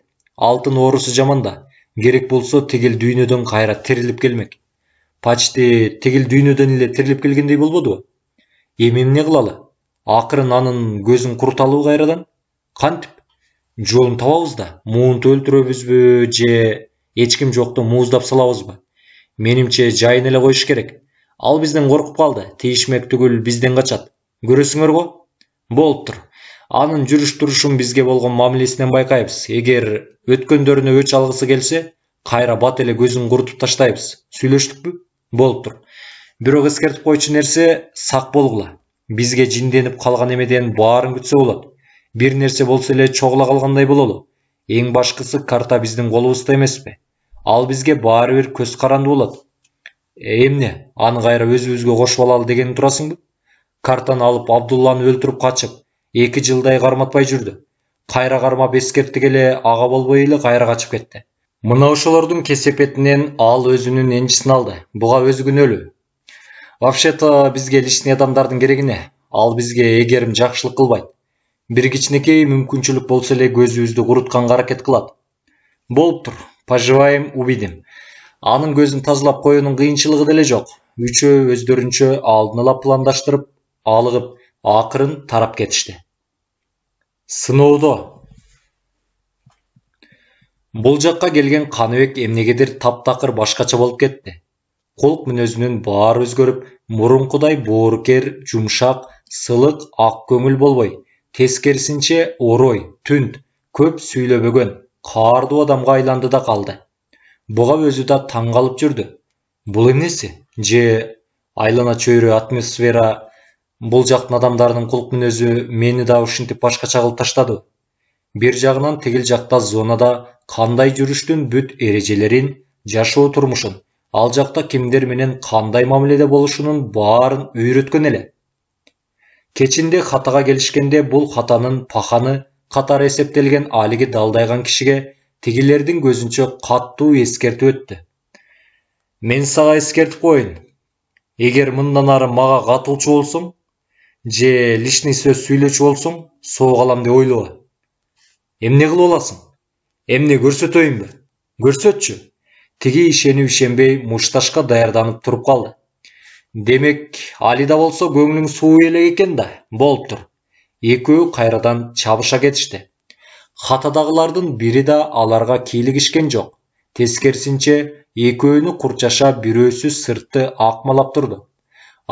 алтын оорусу жаман да керек болсо тигил дүйнөдөн кайра тирилип келмек почти тигил дүйнөдөн эле тирилип келгендей болбодубу еменне қылалы ақыры нанының көзін құрт алу қайрадан қантіп жолын табабыз да муынты өлтіреміз бе же ешкім жоқты муыздап салабыз ба менімше жайын еле қойыш керек ал бізден қорқып қалды тиішмек түгіл бізден қачады көресіңер ғой болып тұр анын жүріс тұрышын бізге болгон мамилесинен байкайбыз егер өткендеріне өч алғысы келсе қайра бат эле көзүн курутуп таштайбыз сүйлөштүкпү тұр бирок эскертип койчу нерсе сак болгула бизге жинденип калган эмеден баарын күтсө болот бир нерсе болсо эле чогула калгандай бололу эң башкысы карта биздин колубузда эмеспи ал бизге баары бир көз каранды болот э, эмне аны кайра өзүбүзгө кошуп алалы деген турасыңбы картаны алып абдулланы өлтүрүп качып эки жылдай карматпай жүрдү кайра кармап эскерттик келе ага болбой эле кайра качып кетти мына ошолордун кесепетинен ал өзүнүн энжисин алды буга өзү күнөөлүү вообще то бізге лишний адамдардың керегі не ал бізге егерім жакшылык кылбайт бір кичинекей мүмкүнчүлүк болсо эле көзүбүздү курутканга аракет кылат болуптур поживаем увидим анын көзүн тазалап коюунун кыйынчылыгы деле жок үчөө өздөрүнчө алдын ала пландаштырып алыгып акырын тарап кетишти сыноодо бул жакка келген каныбек эмнегедир таптакыр башкача болуп кетти қолқ мінезінен бар өзгеріп мұрынқұдай боркер жұмшақ сылық ақ көңіл болбой, тескерісінше орой түнт көп сөйлебеген қарду адамға айланды да қалды Бұға өзі де таңғалып жүрді бұл несі же айлана чөйрі атмосфера бұл жақтың адамдарының құлық мінезі мені да ушинтип башкача кылып таштады Бер жағынан тегіл жақта зонада қандай жүрүштүн бүт ережелерін жашоо турмушун ал жақта менен қандай мамиледе болушунун баарын үйрөткөн эле кечинде хатага келишкенде бул хатанын паханы катары эсептелген алиги далдайган кишиге тигилердин көзүнчө катуу эскертип өттү мен сага эскертип коеюн эгер мындан ары мага катылчу болсоң же лишний сөз сүйлөчү болсоң алам деп ойлобо эмне кылып аласың эмне көрсөтөйүнбү көрсөтчү тіге ішені үшенбей мушташқа даярданып тұрып қалды демек алида болса көңілің суы елек екен да болып тұр екеуі қайрадан чабыша кетішті хатадағылардың бірі да аларға килік ішкен жоқ тескерсінше екеуіні бір бүресіз сыртты ақмалап тұрды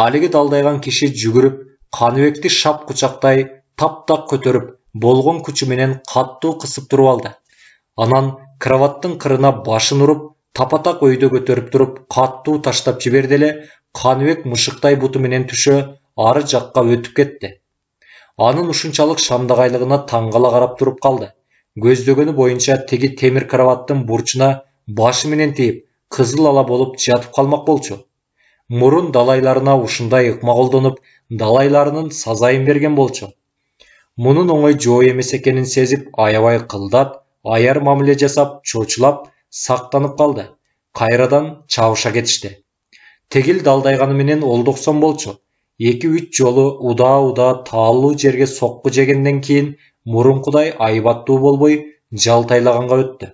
Алиге далдайған кеше жүгіріп қаныбекті шап құшақтай тап тақ көтеріп болған менен қатты қысып тұрып алды анан кроваттың қырына башын ұрып тапатак өйдө көтөрүп туруп катуу таштап жиберди эле каныбек мышыктай буту менен түшө ары жакка өтүп кетти анын ушунчалык шамдагайлыгына таң кала карап туруп калды көздөгөнү боюнча тиги темир караваттын бурчуна башы менен тийип кызыл ала болуп жатып калмак болчу мурун далайларына ушундай ыкма колдонуп далайларынын сазайын берген болчу мунун оңой жоо эмес экенин сезип аябай кылдат аяр мамиле жасап чочулап сақтанып қалды қайрадан чауша кетішті тегіл далдайғаны ол доқсан болчу екі үйт жолы уда уда таалуу жерге соққы жегенден кейін мурункудай айбаттуу болбой жалтайлағанға өтті.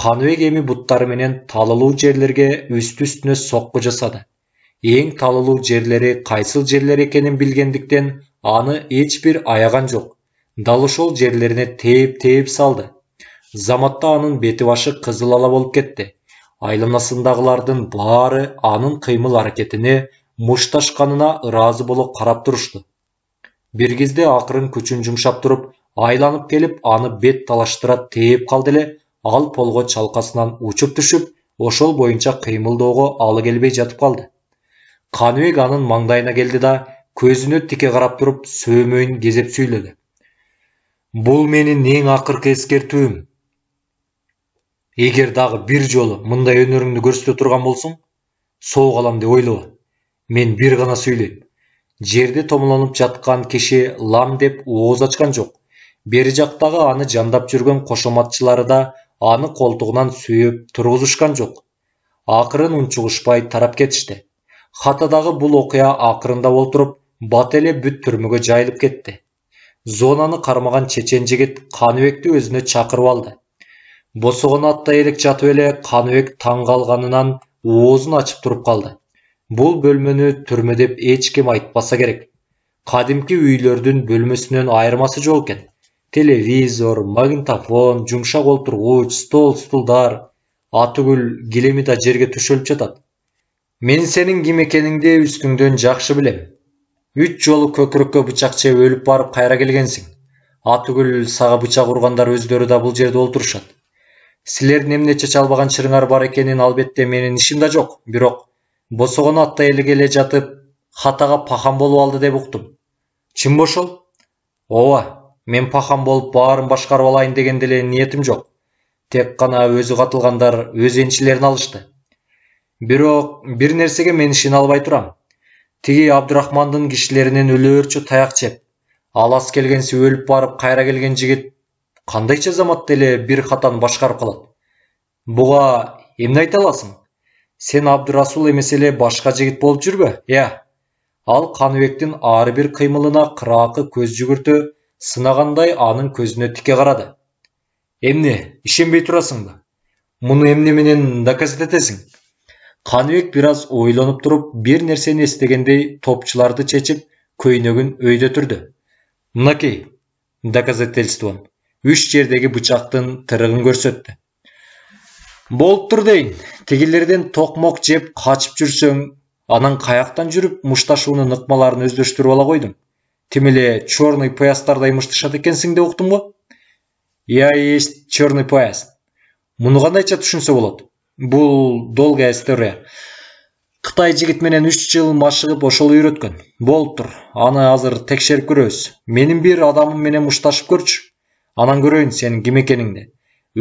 каныбек емі буттары менен талылуу жерлерге үстү үстіне соққы жасады Ең талылуу жерлері қайсыл жерлер екенін білгендіктен аны эч бир аяған жоқ дал ошол жерлерине тээп салды заматта анын башы кызыл ала болуп кетти айланасындагылардын баары анын кыймыл аракетине мушташканына ыраазы боло карап турушту бир кезде акырын күчүн жумшап туруп айланып келіп аны бет талаштыра тээп калды эле ал полго чалкасынан учуп түшүп ошол боюнча кыймылдоого алы келбей жатып қалды. каныбек анын маңдайына келди да көзүнө тике карап туруп сөөмөйүн кезеп сүйлөдү бул менин эң акыркы эскертүүм егер дағы бир жолы мындай өнеріңді көрсете тұрған болсаң сол қалам деп ойлы мен бір ғана сөйлейм жерде томаланып жатқан кеше лам деп уыз ашқан жоқ бері жақтағы аны жандап жүрген қошаматшылары да аны қолтығынан сүйіп тұрғызышқан жоқ ақырын ұншығышпай тарап кетішті хатадағы бұл оқия ақырында отырып бателе бүт түрмеге жайылып кетті зонаны қармаған чечен жігіт қаныбекті өзіне шақырып алды босогон аттай элек жатып эле каныбек таң калганынан оозун ачып туруп калды бул бөлмөнү түрмө деп эч ким айтпаса керек кадимки үйлөрдүн бөлмөсүнөн айырмасы жок экен телевизор магнитофон жумшак олтургуч стол стулдар атүгүл килеми да жерге төшөлүп жатат мен сенин ким экениңди үстүңдөн жакшы билем үч жолу көкүрөккө бычак жеп өлүп барып кайра келгенсиң атүгүл сага бычак ургандар өздөрү да бул жерде олтурушат силердин эмнече чалбаган чырыңар бар экенин албетте менин ішімді жок бирок босогону аттай эле келе жатып хатага пахан болуп алды деп уктум чын бошол ооба мен пахан болуп баарын башкарып алайын деген деле ниетим жок тек гана өзү катылгандар өз энчилерин алышты бирок бир нерсеге мен ишене албай турам тиги абдрахмандын кишилеринен өлөөрчө таяк жеп алас келгенси өлүп барып кайра келген жигит кандайча заматта эле бир қатан башкарып калат буга эмне айта аласың сен абдырасул эмес эле башка жигит болуп жүрбө иә ал каныбектин ары бир кыймылына кыраакы көз жүгүртө сынагандай анын көзүнө тике карады эмне ишенбей турасыңбы муну эмне менен доказать этесиң каныбек бир аз ойлонуп туруп бир нерсени эстегендей топчуларды чечип көйнөгүн өйдөтүрдү мынакей доказательствон үш жердегі бұчақтың тірігін көрсетті болып тұр дейін тегелерден тоқмок жеп қачып жүрсең анаң қаяқтан жүріп мышташуны нықмаларын өздештіріп ала қойдым Темеле черный поястардай мыштышат екенсің де ұқтым ғой иә есть черный пояс мұны қандайша түсінсе болады бұл долгая история қытай менен үш жыл машығып ошол үйреткен болып тұр аны азыр текшерип көрөбүз менин бир адамым менен мушташып көрчү анан көрөйүн сенин ким экениңди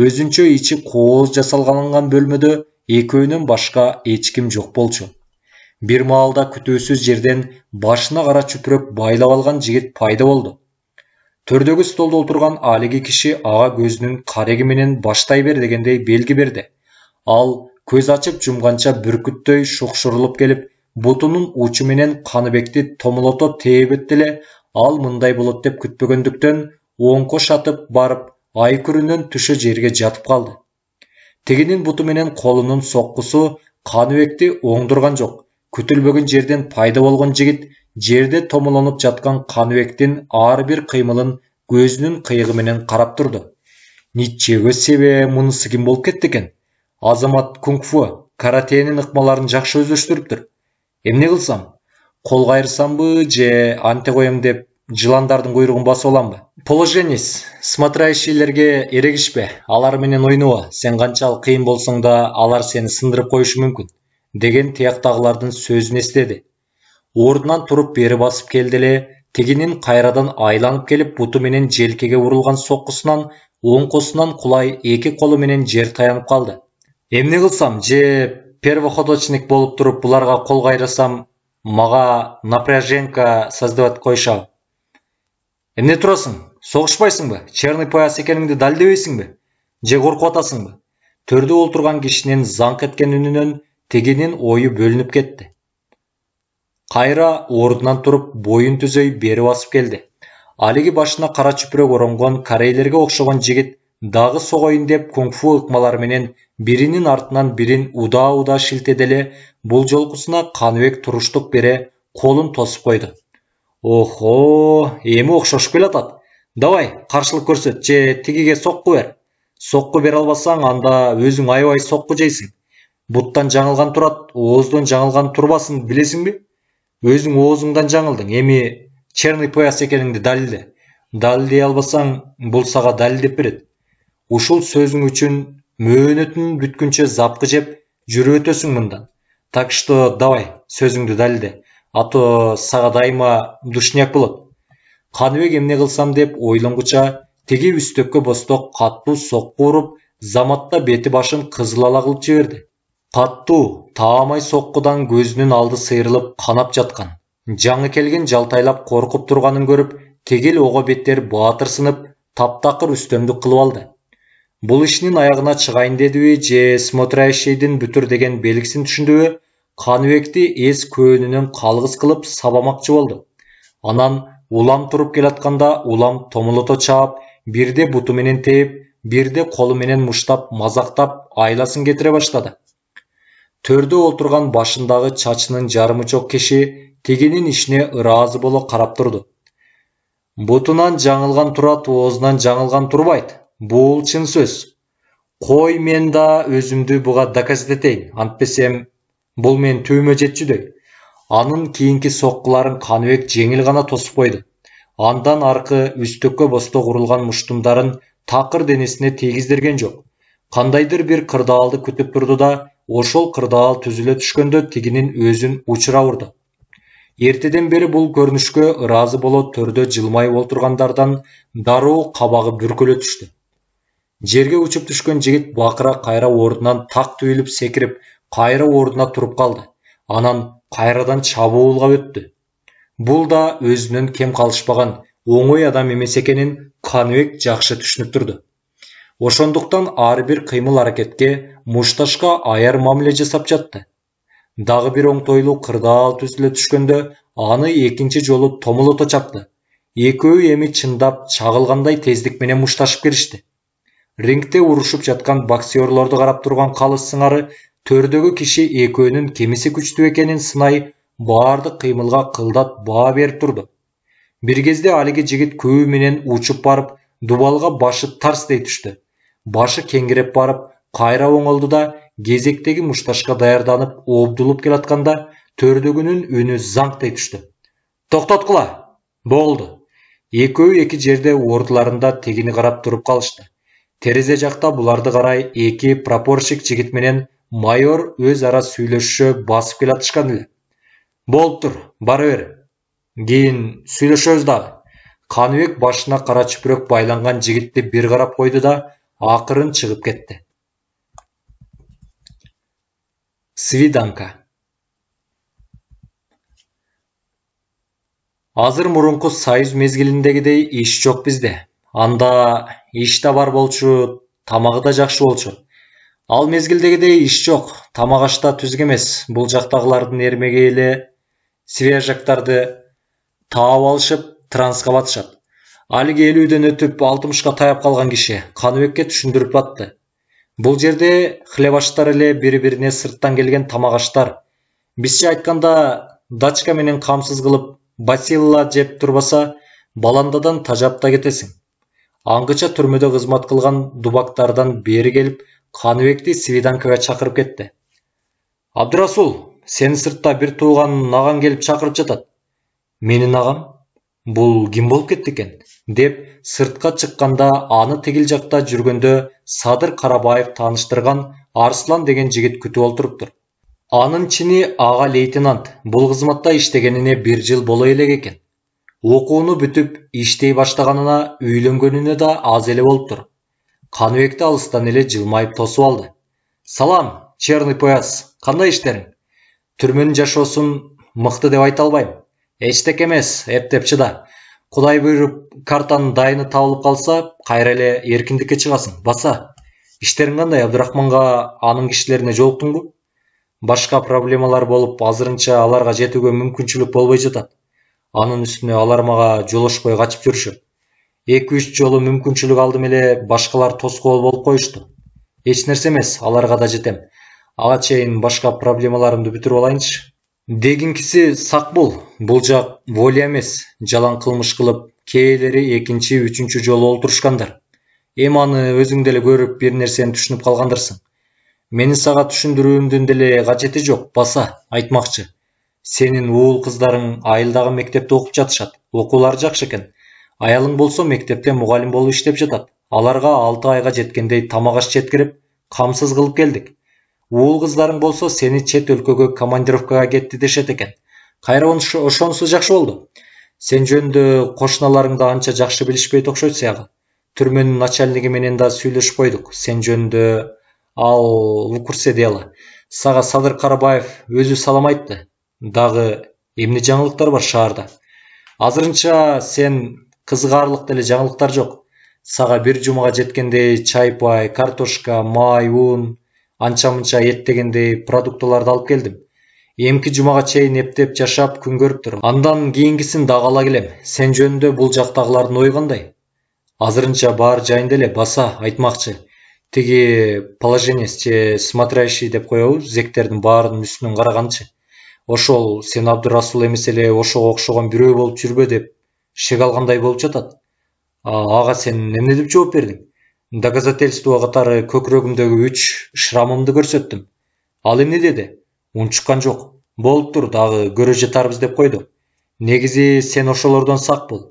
өзүнчө ичи кооз жасалганган бөлмөдө экөөнөн башка эч ким жок болчу бир маалда күтүүсүз жерден башына кара чүпүрөк байлап алган жигит пайда болду төрдөгү столдо отурган алиги киши ага көзүнүн кареги менен баштай бер дегендей белги берди ал көз ачып жумганча бүркүттөй шокшорулуп келип бутунун учу менен каныбекти томолото тээп эле ал мындай болот деп күтпөгөндүктөн оң шатып барып күрінен түші жерге жатып қалды бұты менен қолының соққысы қаныбекті оңдырған жоқ күтілбеген жерден пайда болған жігіт жерде томыланып жатқан қаныбектің ары бер қимылын көзінің қиығыменен қарап тұрды ничего себе мұнысы кім болып кетті екен азамат кунг фу каратенің ықмаларын жақсы үйлестіріп тұр емне қылсам қол қайырсам ба же анте қоям деп жыландардың құйрығын басып алам ба положениес смотрящийлерге алар менен ойнама сен канчалык қиын болсаң да алар сені сындырып коюшу мүмкін деген тұяқтағылардың сөзін естеді орнынан тұрып бері басып келди эле тигинин қайрадан айланып келіп менен желкеге ұрылған соққысынан оң кулай құлай екі менен жер таянып қалды эмне кылсам же первоходочник болып тұрып бұларға кол қайрасам маға напряженка создавать койшау эмне тұрасың соғышпайсың ба черный пояс екеніңді дәлелдемейсің бе же қорқып атасың ба төрде отырған кісінің заңқ еткен үнінен тегенен ойы бөлініп кетті қайра орнынан тұрып бойын түзей бері басып келді әлгі башына қара чүпрек оранған корейлерге ұқсаған жігіт дағы соғайын деп кунг-фу ыкмаларменен биринин артынан бирин уда уда шилтеделе бұл жолқысына қаныбек тұрыштық бере қолын тосып қойды охо эми ұқсашып келатат давай қарсылық көрсет же тегеге соққы бер соққы бере албасаң, анда өзің аябай соққы жейсің бұттан жаңылған тұрат ооздан жаңылған тұрбасын білесің бе өзің озыңдан жаңылдың эми черный пояс екеніңді дәлелде дәлелдей албасаң бұл саға дәлелдеп береді ушул сөзің үчүн мөөнөтүң бүткүнчө запкы жеп жүрүп өтөсүң мындан так что давай сөзүңдү далилде а то сага дайыма душняк болот қаныбек емне қылсам деп ойлонгуча теге үстөккө босток катуу сокку уруп заматта бети башын кызыл ала кылып жиберди таамай соккудан көзүнүн алды сыйрылып канап жаткан жаңы келген жалтайлап коркуп турганын көрүп тегел ого беттер батырсынып таптақыр үстөмдүк кылып алды бұл ішінің аяғына шығайын дедиби же смотрящийдің бүтір деген белгісін түшүндүбү қаныбекті ес көөнүнөн қалғыс қылып сабамақшы болды анан улам туруп келатканда улам томолото чаап бирде буту менен тээп бирде колу менен муштап мазактап айласын кетире баштады төрдө олтурган башындагы чачынын жарымы жок киши тигинин ишине ыраазы боло карап турду бутунан жаңылган турат оозунан жаңылган турбайт бул чын сөз кой мен да өзүмдү буга доказать этейин антпесем бул менин түбүмө жетчүдөй Анын кейінгі соққыларын қаныбек жеңіл ғана тосып қойды Андан арқы үстөккө босто құрылған муштумдарын тақыр денесіне тийгиздирген жоқ қандайдыр бір қырдаалды күтіп тұрды да ошол қырдаал түзіле түшкөндө тигинин өзүн учура урду ертеден бери бул көрүнүшкө ыраазы боло төрдө жылмайып отургандардан дароо кабагы бүркүлө түштү жерге учуп түшкөн жигит бакыра кайра ордунан так түйүлүп секирип кайра ордуна туруп калды анан кайрадан чабуулга өттү бул да өзүнөн кем калышпаган оңой адам эмес экенин канвек жакшы түшүнүп турду ошондуктан ар бир кыймыл аракетке мушташка аяр мамиле жасап жатты дагы бир оңтойлуу кырдаал түзүлө түшкөндө аны экинчи жолу томолото чапты экөө эми чындап чагылгандай тездик менен мушташып киришти рингде урушуп жаткан боксерлорду карап турган калыс сыңары төрдегі кеше екеуінің кемесі күшті екенін сынай барды қимылға қылдат баа беріп тұрды бір кезде әлгі жігіт менен учуп барып дубалға башы дей түштү башы кеңіреп барып қайра оңалды да кезектегі мұшташқа даярданып обдылып келатқанда төрдегінің үні заңк түшті тоқтат құла болды екеуі екі жерде ордыларында тигини қарап тұрып қалышты терезе жақта бұларды қарай екі прапорщик менен майор өз ара сөйлесші басып келе жатышқан болып тұр бара бер кейін сүйлөшөбүз дағы қаныбек башына қара чүпүрөк байланған жігітті бір қарап қойды да ақырын шығып кетті свиданка азыр мұрынғы союз мезгіліндегідей иш жоқ бізде анда иш та бар болчу тамағы да жақшы болчу ал мезгілдегідей іш жоқ тамақ аш та емес бұл жақтағылардың ермегейлі свежактарды тауып алышып трансқа батышады әлгі елуден өтіп алтымышқа таяп қалған кеше қаныбекке түсіндіріп батты бұл жерде хлебаштар іле бір біріне сырттан келген тамағаштар бізше айтқанда менен қамсыз қылып басилла жеп тұрбаса баландадан тажап та кетесің аңғыша түрмеде қызмат қылған дубактардан бері келіп қаныбекті свиданкаға шақырып кетті абдырасул сен сыртта бір туған ағаң келіп шақырып жатады менің ағам бұл кім болып кетті екен деп сыртқа шыққанда аны тегіл жақта жүргенде садыр қарабаев таныштырған арслан деген жігіт күтіп отырып тұр анын чини аға лейтенант бұл қызматта іштегеніне бір жыл бола элек екен оқуыны бүтүп иштей баштағанына үйленгеніне да аз эле тұр каныбекти алыстан эле жылмайып тосуп алды салам черный пояс кандай иштериң түрмөнүн жашоосун мыкты деп айта албайм эчтеке эмес эптеп чыда кудай буйруп картанын дайыны табылып калса кайра эле эркиндикке чыгасың баса иштериң кандай абдырахманга анын кишилерине жолуктуңбу башка проблемалар болуп азырынча аларга жетүүгө мүмкүнчүлүк болбой жатат анын үстүнө алар мага жолошпой качып жүрүшөт эки үч жолу мүмкүнчүлүк алдым эле башкалар тоскоол болуп коюшту эч нерсе эмес аларга да жетем ага чейин башка проблемаларымды бүтүрүп алайынчы дегинкиси сак бул бул жак воля эмес жалаң кылмыш кылып кээлери экинчи үчүнчү жолу олтурушкандар эми аны өзүң деле көрүп бир нерсени түшүнүп калгандырсың мени сага түшүндүрүүмдүн деле кажети жок баса айтмакчы сенин уул кыздарың айылдагы мектепте окуп жатышат окуулары жакшы экен аялың болса мектепте мұғалім болып іштеп жатады аларға алты айға жеткендей тамақ аш жеткіріп қамсыз қылып келдік уыл қыздарың болса сені чет өлкөгө командировкага кетти дешет екен кайра ошонусу жакшы болду сен жөнүндө кошуналарыңды анча жакшы билишпейт окшойт сага түрмөнүн начальниги менен да сүйлөшүп койдук сен жөнүндө ал курсе дела сага садыр карабаев өзү салам айтты дагы эмне жаңылыктар бар шаарда азырынча сен кызыгаарлык деле жаңылыктар жок сага бир жумага жеткенде чай пай картошка май ун анча мынча эт дегендей продуктыларды алып келдим эмки жумага чейин эптеп жашап күн көрүп турам андан кийинкисин дагы ала келем сен жөнүндө бул жактагылардын ою кандай азырынча баары жайында эле баса айтмакчы тиги положенест же смотрящий деп коебу зектердин баарынын үстүнөн караганчы ошол сен абдырасул эмес эле ошого окшогон бирөө болуп жүрбө деп шек алгандай болуп жатат ага сен эмне деп жооп бердиң доказательство катары көкүрөгүмдөгү үч шрамымды көрсөттүм ал эмне деди унчуккан жок болуптур дагы көрө жатарбыз деп койду негизи сен ошолордон сак бол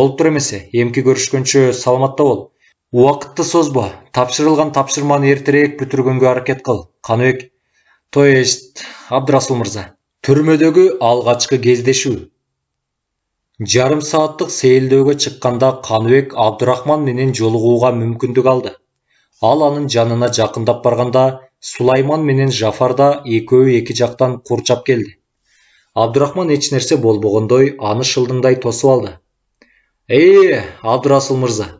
болуптур эмесе эмки көрүшкөнчө саламатта бол убакытты созбо тапшырылган тапшырманы эртерээк бүтүргөнгө аракет кыл каныбек то есть абдырасул мырза түрмөдөгү алгачкы кездешүү жарым сааттық сейілдеуге шыққанда қаныбек абдырахман менен жолығуға мүмкіндік алды ал анын жанына жақындап барғанда сулайман менен жафар да экөө эки жактан курчап келди абдырахман эч нерсе болбогондой аны шылдыңдай тосуп алды э абдырасыл мырза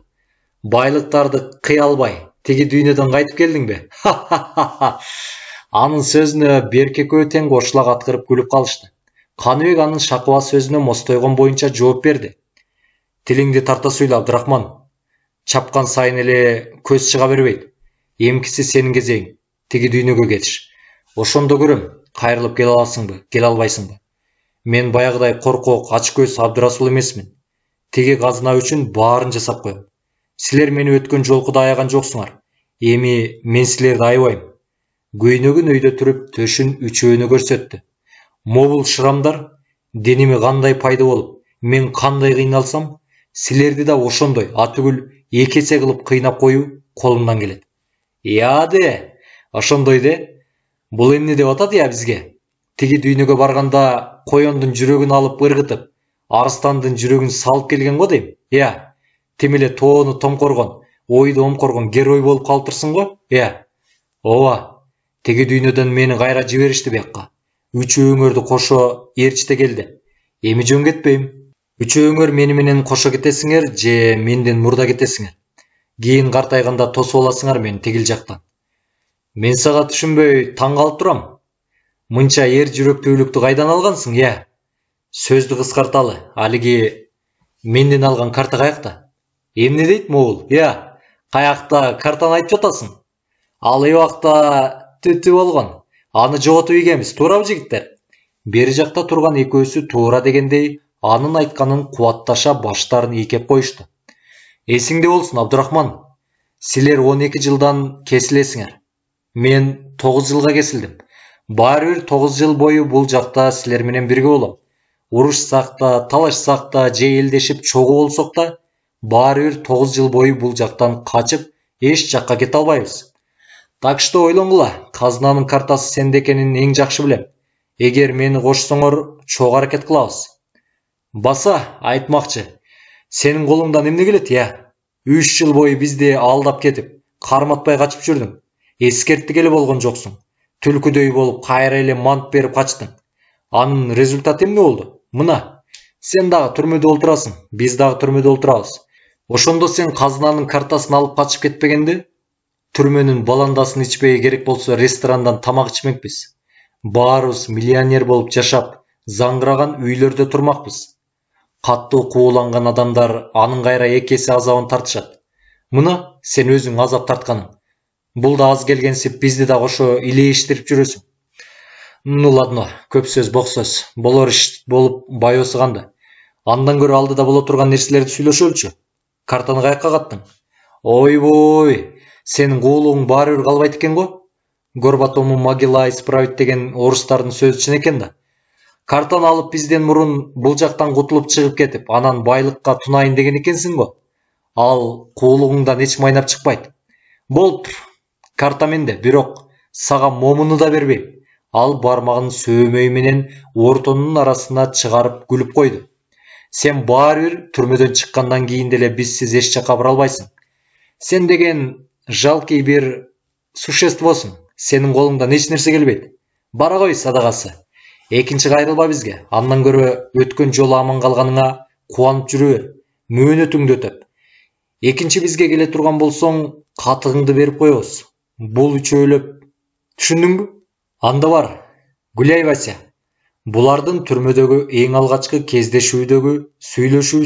байлыктарды кыя албай тиги дүйнөдөн кайтып келдің бе анын сөзүнө берке экөө тең кошула каткырып күлүп калышты қаныбек аның шақуа сөзіне мостойқын бойынша жауап берді тіліңді тарта сөйле абдрахман шапқан сайын еле көз шыға бермейді емкісі сенің кезегің тігі дүйнеге кетиш ошондо көрөм кайрылып келе аласыңбы келе албайсыңбы мен баягыдай коркок ачкөз абдырасул эмесмин тиги казына үчүн баарын жасап коем силер мени өткөн жолкуда аяган жоксуңар эми мен силерди аябайм көйнөгүн өйдө туруп төшүн үчөөнү көрсөттү Мобул шырамдар денеме қандай пайда болып мен қандай қиналсам сілерді да ошондой атүгіл эки эсе кылып кыйнап коюу колумдан келет ыя де ошондой де бул эмне деп атат ыя иә бизге тиги дүйнөгө барганда коендун жүрөгүн алып ыргытып арыстандын жүрөгүн салып келген го дейм ыя тим эле тоону томкоргон ойду омкоргон герой болуп калыптырсың го Иә. ооба тиги дүйнөдөн мени кайра жиберишти биякка үчөө өңөрдү кошо ээрчите келди эми жөн кетпейм үчөөңөр мени менен кошо кетесиңер же менден мурда кетесиңер кийин картайганда тосуп аласыңар мени тигил жактан мен сага түшүнбөй таң калып турам мынча эр жүрөктүүлүктү кайдан алгансың ыя сөздү кыскарталы алиги менден алган карта каякта эмне дейт могул ыя каякта картаны айтып жатасың ал эбакта түтү болгон аны жоготуп ийгенбиз туурабы жігіттер Бері жақта тұрған экөөсү туура дегендей анын айтқанын қуатташа баштарын екеп қойышты есіңде болсын абдурахман сілер он жылдан кесілесіңер мен 9 жылға кесілдім бәрібір 9 жыл бойы бұл жақта сілерменен бірге болам талашсак та талашсақ та жейелдешіп, болсок да та бәрібір 9 жыл бойы бұл жақтан қачып еш жаққа кете албайбыз так что ойлонгула казынанын картасы сенде экенин эң жакшы билем эгер мени кошсоңор чогуу аракет кылабыз баса айтмакчы сенин колуңдан эмне келет ыя иә? үч жыл бою бизди алдап кетип карматпай качып жүрдүң эскерттик келе болгон жоксуң түлкүдөй болуп кайра эле мант берип качтың анын результаты эмне болду мына сен дагы түрмөдө отурасың биз дагы түрмөдө отурабыз ошондо сен казынанын картасын алып качып кетпегенде түрменің баландасын ішпеге керек болса ресторандан тамақ ішмекпіз барымыз миллионер болып жашап заңғыраған үйлерде тұрмақпыз қатты қуыланған адамдар аның қайра екі есе азабын тартышады мына сен өзің азап тартқаның бұл да аз келгенсіп бізді да ошо илештіріп жүресің ну ладно көп сөз боқ сөз болор іш болып бай осығанды андан гөрі алдыда бола тұрған нерселерді сүйлөшөлүчү картаны каяка каттың ойбой сенің қулығың бар қалмайды екен ғой горбатому могила исправить деген орыстардың сөзі шын екен да картаны алып бізден мұрын бұл жақтан құтылып шығып кетіп анан байлыққа тұнайын деген екенсің ғой ал қулығыңдан еш майнап шықпайды болып карта менде бирок саған момыны да бербейм ал бармағын менен ортоның арасына шығарып күліп қойды сен бәрібір түрмеден шыққаннан кейін деле бизсиз еш жаққа бара албайсың сен деген жалкий бір существосың сенің қолыңдан нәрсе келбейді. бара ғой садағасы екінші қайрылма бізге аннан гөрі өткен жолы аман қалғаныңа қуанып жүре бер мөні өтіп. екінші бізге келе тұрған болсоң қатығыңды беріп қоябыз бұл үшеулеп түсіндің бе анда бар гуляй вася бұлардың түрмедегі ең алғашқы кездесудегі сөйлесуі